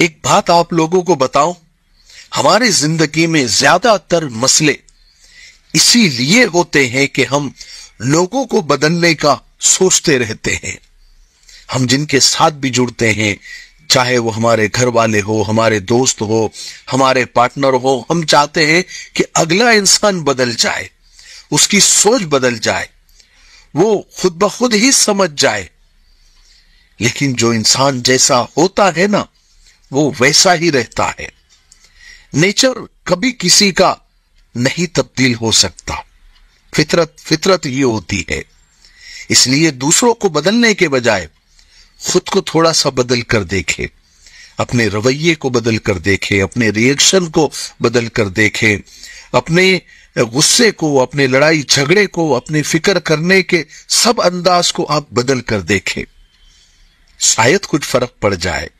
एक बात आप लोगों को बताऊं हमारी जिंदगी में ज्यादातर मसले इसीलिए होते हैं कि हम लोगों को बदलने का सोचते रहते हैं हम जिनके साथ भी जुड़ते हैं चाहे वो हमारे घर वाले हो हमारे दोस्त हो हमारे पार्टनर हो हम चाहते हैं कि अगला इंसान बदल जाए उसकी सोच बदल जाए वो खुद ब खुद ही समझ जाए लेकिन जो इंसान जैसा होता है ना वो वैसा ही रहता है नेचर कभी किसी का नहीं तब्दील हो सकता फितरत फितरत ही होती है इसलिए दूसरों को बदलने के बजाय खुद को थोड़ा सा बदल कर देखे अपने रवैये को बदल कर देखे अपने रिएक्शन को बदल कर देखे अपने गुस्से को अपने लड़ाई झगड़े को अपने फिक्र करने के सब अंदाज को आप बदल कर देखें शायद कुछ फर्क पड़ जाए